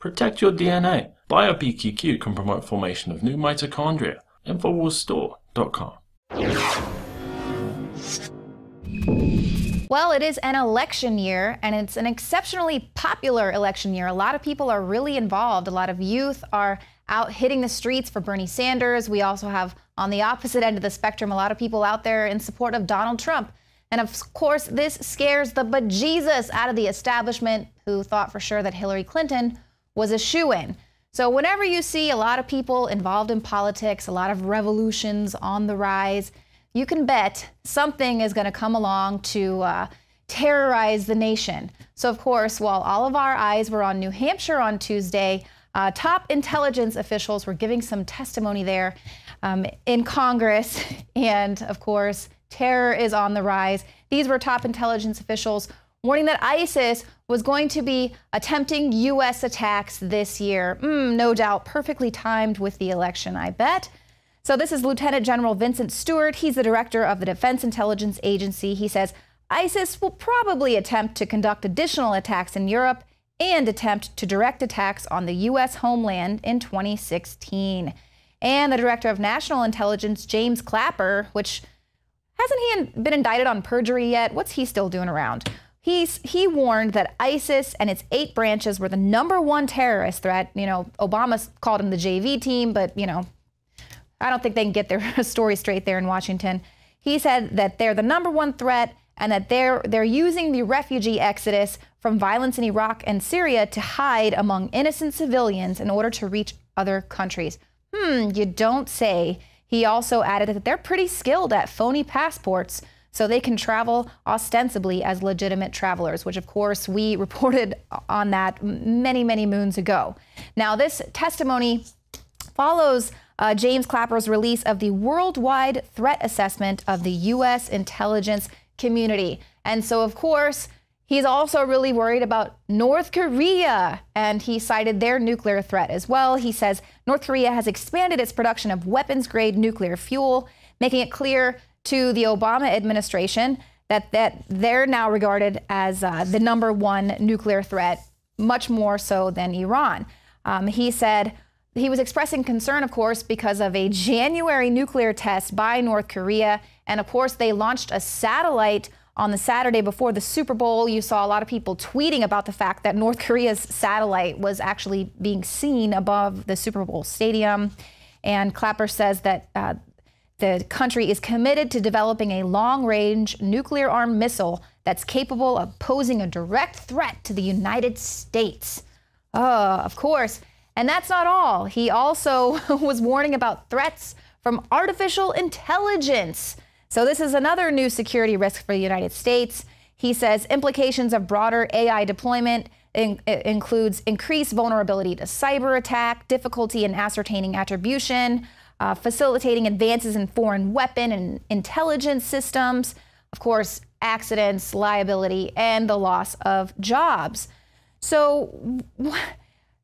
Protect your DNA. Bio BQQ can promote formation of new mitochondria. InfoWarsStore.com. Well, it is an election year, and it's an exceptionally popular election year. A lot of people are really involved. A lot of youth are out hitting the streets for Bernie Sanders. We also have, on the opposite end of the spectrum, a lot of people out there in support of Donald Trump. And of course, this scares the bejesus out of the establishment who thought for sure that Hillary Clinton was a shoe in. So, whenever you see a lot of people involved in politics, a lot of revolutions on the rise, you can bet something is going to come along to uh, terrorize the nation. So, of course, while all of our eyes were on New Hampshire on Tuesday, uh, top intelligence officials were giving some testimony there um, in Congress. And, of course, terror is on the rise. These were top intelligence officials warning that ISIS was going to be attempting U.S. attacks this year. Mm, no doubt, perfectly timed with the election, I bet. So, this is Lieutenant General Vincent Stewart. He's the director of the Defense Intelligence Agency. He says ISIS will probably attempt to conduct additional attacks in Europe and attempt to direct attacks on the U.S. homeland in 2016. And the director of National Intelligence, James Clapper, which hasn't he been indicted on perjury yet? What's he still doing around? He's, he warned that ISIS and its eight branches were the number one terrorist threat. You know, Obama called him the JV team, but, you know, I don't think they can get their story straight there in Washington. He said that they're the number one threat and that they're they're using the refugee exodus from violence in Iraq and Syria to hide among innocent civilians in order to reach other countries. Hmm, you don't say. He also added that they're pretty skilled at phony passports so they can travel ostensibly as legitimate travelers, which of course we reported on that many, many moons ago. Now, this testimony follows uh, James Clapper's release of the worldwide threat assessment of the U.S. intelligence community. And so, of course, He's also really worried about North Korea, and he cited their nuclear threat as well. He says North Korea has expanded its production of weapons grade nuclear fuel, making it clear to the Obama administration that, that they're now regarded as uh, the number one nuclear threat, much more so than Iran. Um, he said he was expressing concern, of course, because of a January nuclear test by North Korea. And of course, they launched a satellite on the Saturday before the Super Bowl. You saw a lot of people tweeting about the fact that North Korea's satellite was actually being seen above the Super Bowl stadium. And Clapper says that uh, the country is committed to developing a long range nuclear armed missile that's capable of posing a direct threat to the United States. Uh, of course. And that's not all. He also was warning about threats from artificial intelligence. So, this is another new security risk for the United States. He says implications of broader AI deployment in includes increased vulnerability to cyber attack, difficulty in ascertaining attribution, uh, facilitating advances in foreign weapon and intelligence systems, of course, accidents, liability, and the loss of jobs. So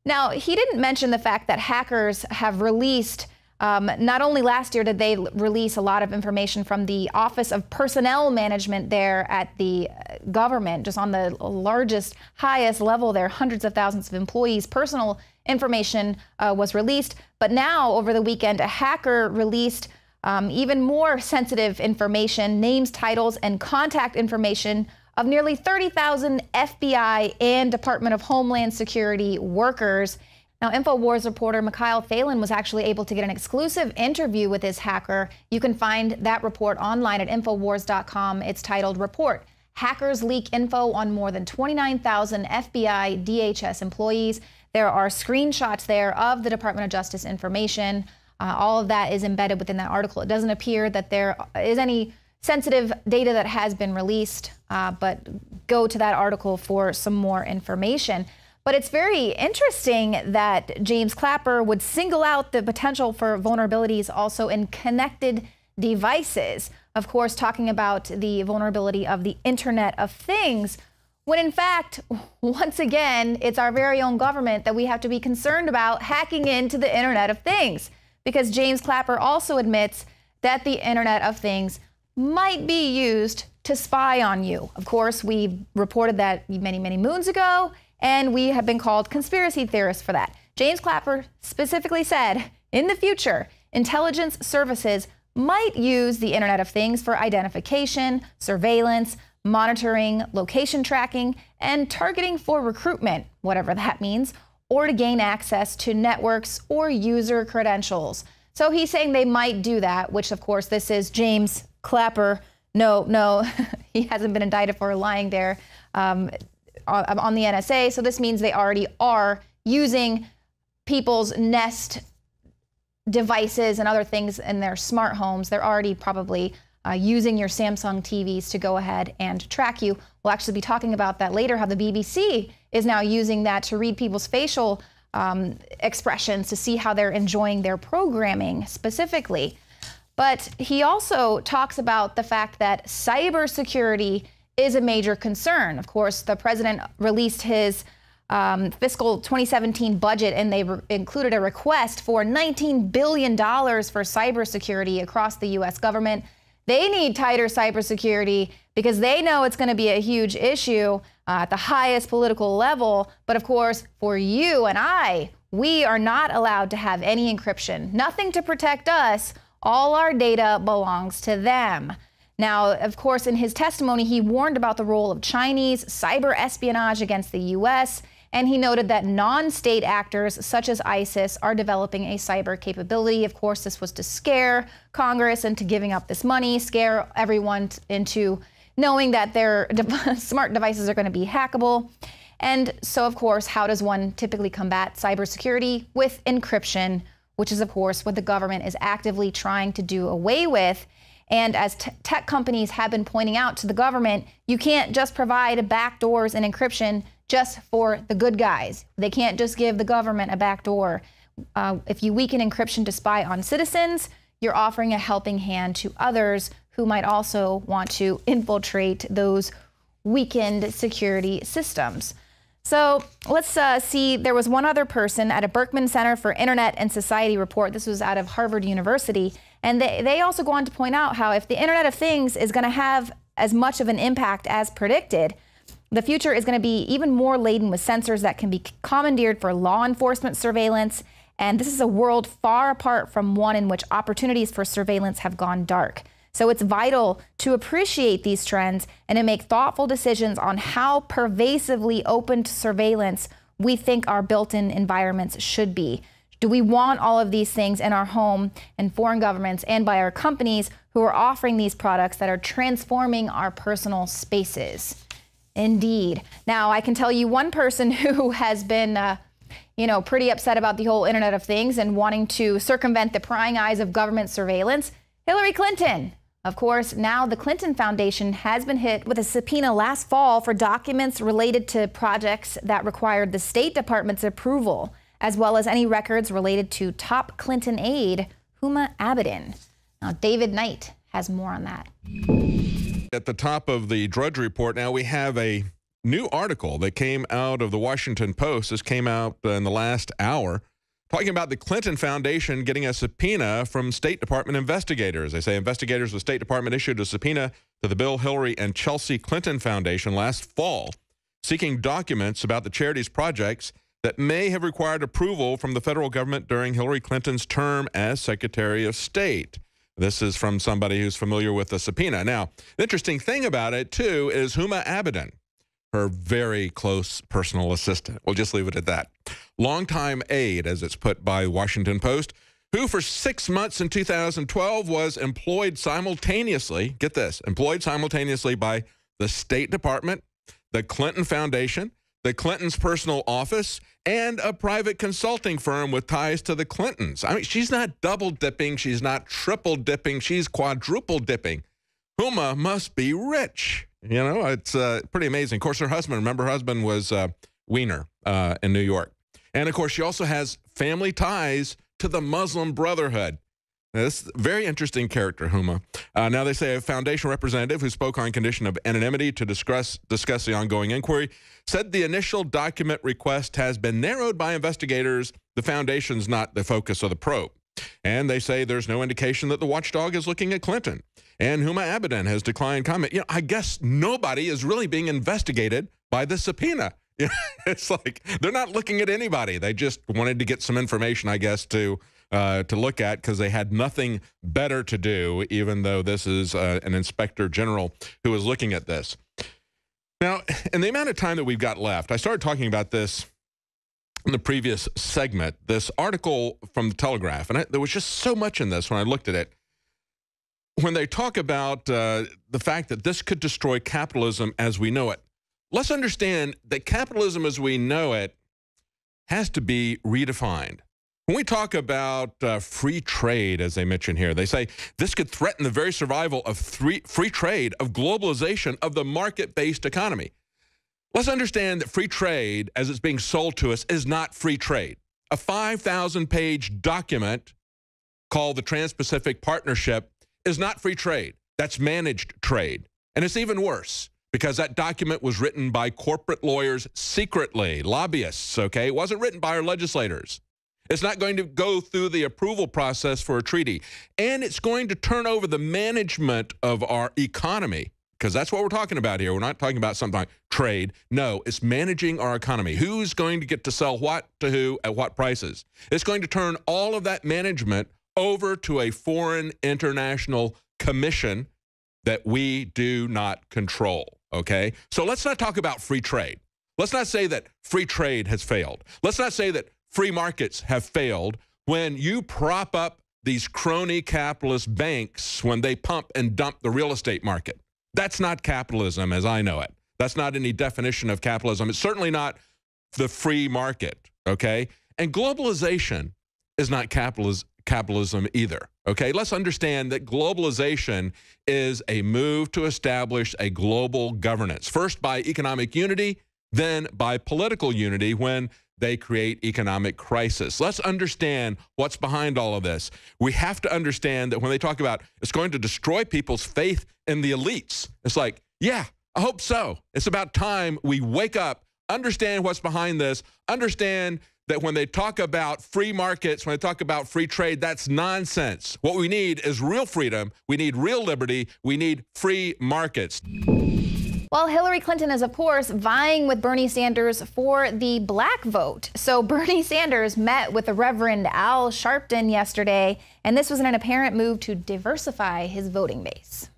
now he didn't mention the fact that hackers have released. Um, not only last year did they release a lot of information from the Office of Personnel Management there at the uh, government, just on the largest, highest level there, hundreds of thousands of employees' personal information uh, was released. But now, over the weekend, a hacker released um, even more sensitive information names, titles, and contact information of nearly 30,000 FBI and Department of Homeland Security workers. Now, InfoWars reporter Mikhail Phelan was actually able to get an exclusive interview with this hacker. You can find that report online at InfoWars.com. It's titled Report Hackers Leak Info on More Than 29,000 FBI DHS Employees. There are screenshots there of the Department of Justice information. Uh, all of that is embedded within that article. It doesn't appear that there is any sensitive data that has been released, uh, but go to that article for some more information. But it's very interesting that James Clapper would single out the potential for vulnerabilities also in connected devices. Of course, talking about the vulnerability of the Internet of Things, when in fact, once again, it's our very own government that we have to be concerned about hacking into the Internet of Things, because James Clapper also admits that the Internet of Things might be used to spy on you. Of course, we reported that many, many moons ago, and we have been called conspiracy theorists for that. James Clapper specifically said in the future, intelligence services might use the Internet of Things for identification, surveillance, monitoring, location tracking, and targeting for recruitment, whatever that means, or to gain access to networks or user credentials. So he's saying they might do that, which of course this is James Clapper. No, no, he hasn't been indicted for lying there um, on, on the NSA. So this means they already are using people's Nest devices and other things in their smart homes. They're already probably uh, using your Samsung TVs to go ahead and track you. We'll actually be talking about that later, how the BBC is now using that to read people's facial um, expressions to see how they're enjoying their programming specifically. But he also talks about the fact that cybersecurity is a major concern. Of course, the president released his um, fiscal 2017 budget, and they included a request for $19 billion for cybersecurity across the U.S. government. They need tighter cybersecurity because they know it's going to be a huge issue uh, at the highest political level. But of course, for you and I, we are not allowed to have any encryption, nothing to protect us. All our data belongs to them. Now, of course, in his testimony, he warned about the role of Chinese cyber espionage against the U.S. And he noted that non state actors such as ISIS are developing a cyber capability. Of course, this was to scare Congress into giving up this money, scare everyone into knowing that their de smart devices are going to be hackable. And so, of course, how does one typically combat cybersecurity? With encryption, which is, of course, what the government is actively trying to do away with. And as t- tech companies have been pointing out to the government, you can't just provide backdoors and encryption just for the good guys. They can't just give the government a backdoor. Uh, if you weaken encryption to spy on citizens, you're offering a helping hand to others who might also want to infiltrate those weakened security systems. So let's uh, see. There was one other person at a Berkman Center for Internet and Society report. This was out of Harvard University and they, they also go on to point out how if the Internet of Things is going to have as much of an impact as predicted, the future is going to be even more laden with sensors that can be commandeered for law enforcement surveillance. And this is a world far apart from one in which opportunities for surveillance have gone dark. So it's vital to appreciate these trends and to make thoughtful decisions on how pervasively open to surveillance we think our built in environments should be. Do we want all of these things in our home and foreign governments and by our companies who are offering these products that are transforming our personal spaces? Indeed. Now, I can tell you one person who has been, uh, you know, pretty upset about the whole Internet of Things and wanting to circumvent the prying eyes of government surveillance Hillary Clinton. Of course, now the Clinton Foundation has been hit with a subpoena last fall for documents related to projects that required the State Department's approval as well as any records related to top Clinton aide Huma Abedin. Now, David Knight has more on that. At the top of the Drudge Report, now we have a new article that came out of the Washington Post. This came out in the last hour talking about the Clinton Foundation getting a subpoena from State Department investigators. They say investigators of the State Department issued a subpoena to the Bill Hillary and Chelsea Clinton Foundation last fall, seeking documents about the charity's projects that may have required approval from the federal government during Hillary Clinton's term as Secretary of State. This is from somebody who's familiar with the subpoena. Now, the interesting thing about it, too, is Huma Abedin, her very close personal assistant. We'll just leave it at that. Longtime aide, as it's put by Washington Post, who for six months in 2012 was employed simultaneously, get this, employed simultaneously by the State Department, the Clinton Foundation, the Clintons' personal office, and a private consulting firm with ties to the Clintons. I mean, she's not double dipping, she's not triple dipping, she's quadruple dipping. Huma must be rich. You know, it's uh, pretty amazing. Of course, her husband, remember, her husband was uh, Wiener uh, in New York. And of course, she also has family ties to the Muslim Brotherhood this very interesting character, Huma. Uh, now they say a foundation representative who spoke on condition of anonymity to discuss discuss the ongoing inquiry said the initial document request has been narrowed by investigators. The foundation's not the focus of the probe. And they say there's no indication that the watchdog is looking at Clinton. And Huma Abedin has declined comment. You know, I guess nobody is really being investigated by the subpoena. it's like they're not looking at anybody. They just wanted to get some information, I guess, to uh, to look at because they had nothing better to do, even though this is uh, an inspector general who is looking at this. Now, in the amount of time that we've got left, I started talking about this in the previous segment, this article from the Telegraph, and I, there was just so much in this when I looked at it. When they talk about uh, the fact that this could destroy capitalism as we know it, let's understand that capitalism as we know it has to be redefined. When we talk about uh, free trade, as they mention here, they say this could threaten the very survival of free trade, of globalization, of the market based economy. Let's understand that free trade, as it's being sold to us, is not free trade. A 5,000 page document called the Trans Pacific Partnership is not free trade, that's managed trade. And it's even worse because that document was written by corporate lawyers secretly, lobbyists, okay? It wasn't written by our legislators. It's not going to go through the approval process for a treaty. And it's going to turn over the management of our economy, because that's what we're talking about here. We're not talking about something like trade. No, it's managing our economy. Who's going to get to sell what to who at what prices? It's going to turn all of that management over to a foreign international commission that we do not control. Okay? So let's not talk about free trade. Let's not say that free trade has failed. Let's not say that free markets have failed when you prop up these crony capitalist banks when they pump and dump the real estate market. That's not capitalism as I know it. That's not any definition of capitalism. It's certainly not the free market, okay? And globalization is not capitalism capitalism either. Okay, let's understand that globalization is a move to establish a global governance, first by economic unity, then by political unity when they create economic crisis. Let's understand what's behind all of this. We have to understand that when they talk about it's going to destroy people's faith in the elites, it's like, yeah, I hope so. It's about time we wake up, understand what's behind this, understand that when they talk about free markets, when they talk about free trade, that's nonsense. What we need is real freedom. We need real liberty. We need free markets. Well, Hillary Clinton is, of course, vying with Bernie Sanders for the black vote. So Bernie Sanders met with the Reverend Al Sharpton yesterday, and this was an apparent move to diversify his voting base.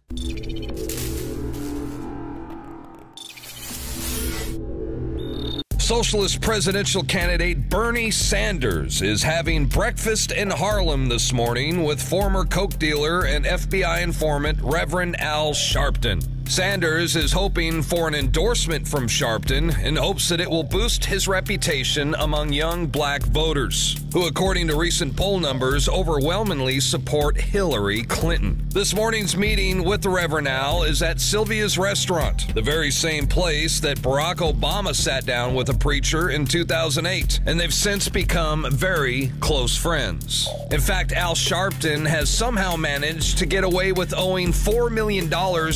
Socialist presidential candidate Bernie Sanders is having breakfast in Harlem this morning with former Coke dealer and FBI informant Reverend Al Sharpton. Sanders is hoping for an endorsement from Sharpton and hopes that it will boost his reputation among young black voters, who, according to recent poll numbers, overwhelmingly support Hillary Clinton. This morning's meeting with the Reverend Al is at Sylvia's Restaurant, the very same place that Barack Obama sat down with a preacher in 2008, and they've since become very close friends. In fact, Al Sharpton has somehow managed to get away with owing $4 million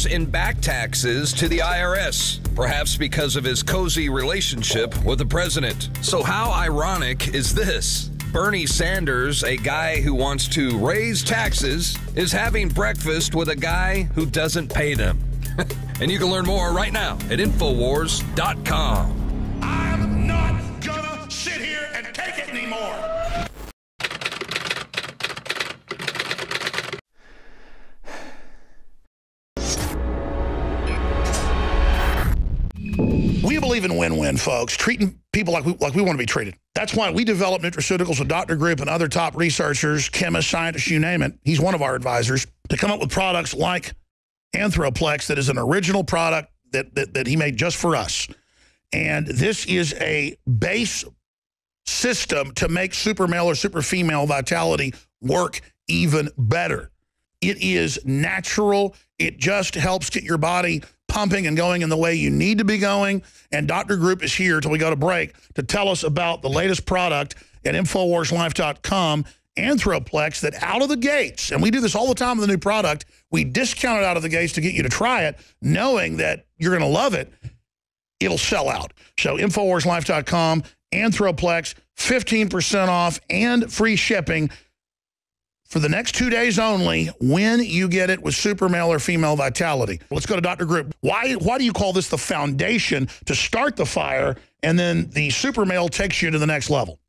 in back taxes to the IRS, perhaps because of his cozy relationship with the president. So, how ironic is this? Bernie Sanders, a guy who wants to raise taxes, is having breakfast with a guy who doesn't pay them. and you can learn more right now at Infowars.com. believe in win-win, folks, treating people like we, like we want to be treated. That's why we develop nutraceuticals with Dr. Grip and other top researchers, chemists, scientists, you name it. He's one of our advisors to come up with products like Anthroplex that is an original product that, that, that he made just for us. And this is a base system to make super male or super female vitality work even better. It is natural. It just helps get your body pumping and going in the way you need to be going. And Dr. Group is here till we go to break to tell us about the latest product at InfoWarsLife.com, Anthroplex, that out of the gates, and we do this all the time with a new product, we discount it out of the gates to get you to try it, knowing that you're going to love it. It'll sell out. So InfoWarsLife.com, Anthroplex, 15% off and free shipping for the next two days only when you get it with super male or female vitality. Let's go to Dr. Group. Why, why do you call this the foundation to start the fire and then the super male takes you to the next level?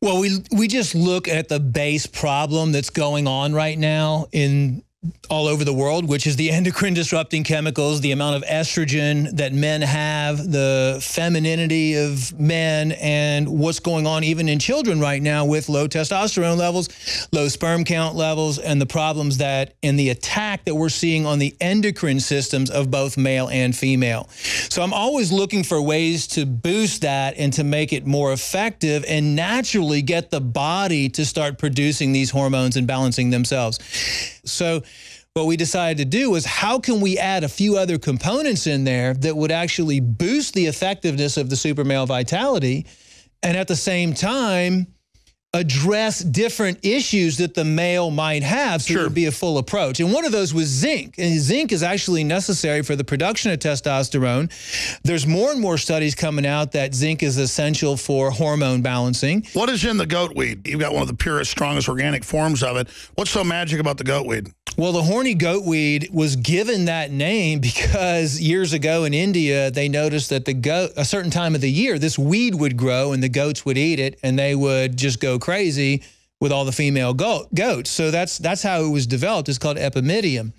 Well, we, we just look at the base problem that's going on right now in all over the world, which is the endocrine disrupting chemicals, the amount of estrogen that men have, the femininity of men, and what's going on even in children right now with low testosterone levels, low sperm count levels, and the problems that and the attack that we're seeing on the endocrine systems of both male and female. So I'm always looking for ways to boost that and to make it more effective and naturally get the body to start producing these hormones and balancing themselves. So what we decided to do was how can we add a few other components in there that would actually boost the effectiveness of the super male vitality and at the same time address different issues that the male might have so sure. it would be a full approach. And one of those was zinc. And zinc is actually necessary for the production of testosterone. There's more and more studies coming out that zinc is essential for hormone balancing. What is in the goatweed? You've got one of the purest, strongest organic forms of it. What's so magic about the goatweed? Well, the horny goatweed was given that name because years ago in India, they noticed that the goat, a certain time of the year, this weed would grow and the goats would eat it and they would just go crazy with all the female goat, goats. So that's that's how it was developed. It's called epimidium.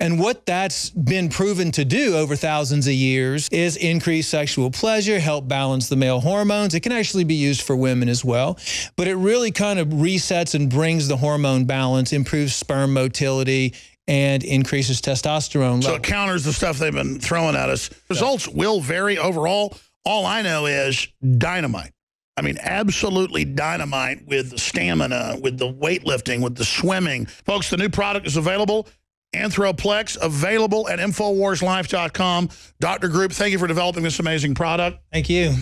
And what that's been proven to do over thousands of years is increase sexual pleasure, help balance the male hormones. It can actually be used for women as well, but it really kind of resets and brings the hormone balance, improves sperm motility, and increases testosterone So it counters the stuff they've been throwing at us. Results will vary overall. All I know is dynamite. I mean, absolutely dynamite with the stamina, with the weightlifting, with the swimming. Folks, the new product is available. Anthroplex, available at InfoWarsLife.com. Dr. Group, thank you for developing this amazing product. Thank you.